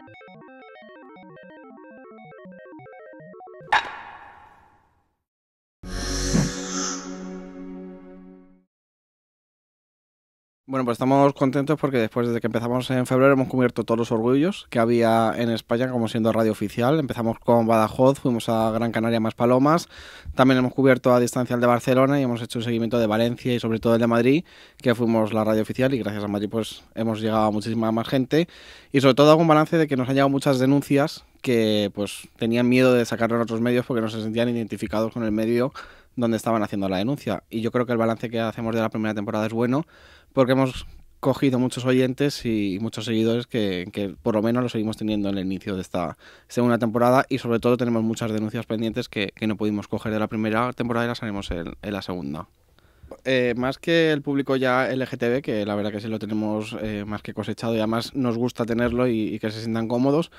なるほど。Bueno, pues estamos contentos porque después, desde que empezamos en febrero, hemos cubierto todos los orgullos que había en España como siendo radio oficial. Empezamos con Badajoz, fuimos a Gran Canaria más Palomas. También hemos cubierto a distancia el de Barcelona y hemos hecho un seguimiento de Valencia y sobre todo el de Madrid, que fuimos la radio oficial y gracias a Madrid pues hemos llegado a muchísima más gente. Y sobre todo hago un balance de que nos han llegado muchas denuncias que pues tenían miedo de sacarlo en otros medios porque no se sentían identificados con el medio donde estaban haciendo la denuncia. Y yo creo que el balance que hacemos de la primera temporada es bueno porque hemos cogido muchos oyentes y muchos seguidores que, por lo menos lo seguimos teniendo en el inicio de esta segunda temporada y sobre todo tenemos muchas denuncias pendientes que, no pudimos coger de la primera temporada y las haremos en, la segunda. Eh, más que el público ya LGTB, que la verdad que sí lo tenemos eh, más que cosechado y además nos gusta tenerlo y que se sientan cómodos,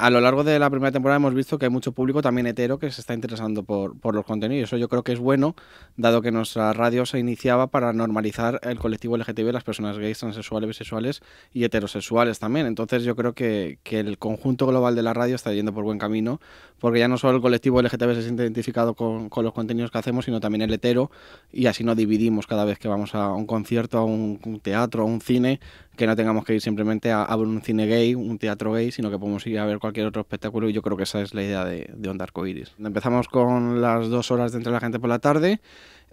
a lo largo de la primera temporada hemos visto que hay mucho público también hetero que se está interesando por, los contenidos. Eso yo creo que es bueno, dado que nuestra radio se iniciaba para normalizar el colectivo LGTB, las personas gays, transexuales, bisexuales y heterosexuales también. Entonces yo creo que, el conjunto global de la radio está yendo por buen camino, porque ya no solo el colectivo LGTB se siente identificado con, los contenidos que hacemos, sino también el hetero, y así no dividimos cada vez que vamos a un concierto, a un teatro, a un cine, que no tengamos que ir simplemente a, ver un cine gay, un teatro gay, sino que podemos ir a ver cualquier otro espectáculo y yo creo que esa es la idea de, de Onda Iris. Empezamos con las dos horas de entre la gente por la tarde,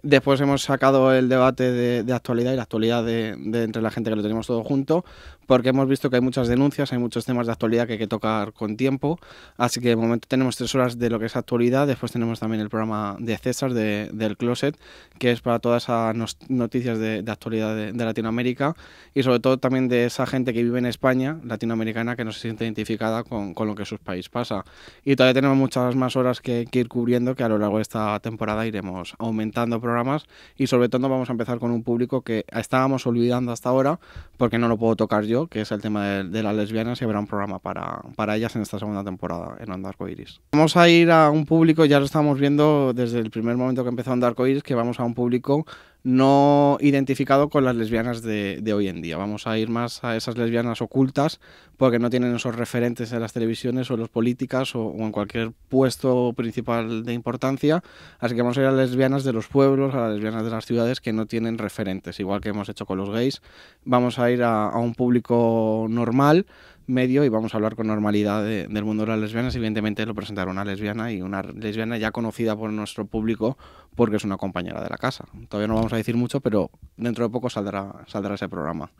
Después hemos sacado el debate de, actualidad y la actualidad de, entre la gente que lo tenemos todo junto, porque hemos visto que hay muchas denuncias, hay muchos temas de actualidad que hay que tocar con tiempo. Así que de momento tenemos tres horas de lo que es actualidad. Después tenemos también el programa de César del Closet, que es para todas esas noticias de, actualidad de, Latinoamérica y sobre todo también de esa gente que vive en España, latinoamericana, que no se siente identificada con, lo que su país pasa. Y todavía tenemos muchas más horas que, que ir cubriendo que a lo largo de esta temporada iremos aumentando programas y sobre todo vamos a empezar con un público que estábamos olvidando hasta ahora porque no lo puedo tocar yo, que es el tema de, las lesbianas y habrá un programa para, para ellas en esta segunda temporada en Andarco Iris. Vamos a ir a un público, ya lo estamos viendo desde el primer momento que empezó Andarco Iris, que vamos a un público no identificado con las lesbianas de, hoy en día. Vamos a ir más a esas lesbianas ocultas porque no tienen esos referentes en las televisiones o en las políticas o, en cualquier puesto principal de importancia. Así que vamos a ir a las lesbianas de los pueblos, a las lesbianas de las ciudades que no tienen referentes, igual que hemos hecho con los gays. Vamos a ir a un público normal medio y vamos a hablar con normalidad del mundo de las lesbianas. Evidentemente lo presentará una lesbiana y una lesbiana ya conocida por nuestro público porque es una compañera de la casa. Todavía no vamos a decir mucho, pero dentro de poco saldrá, saldrá ese programa.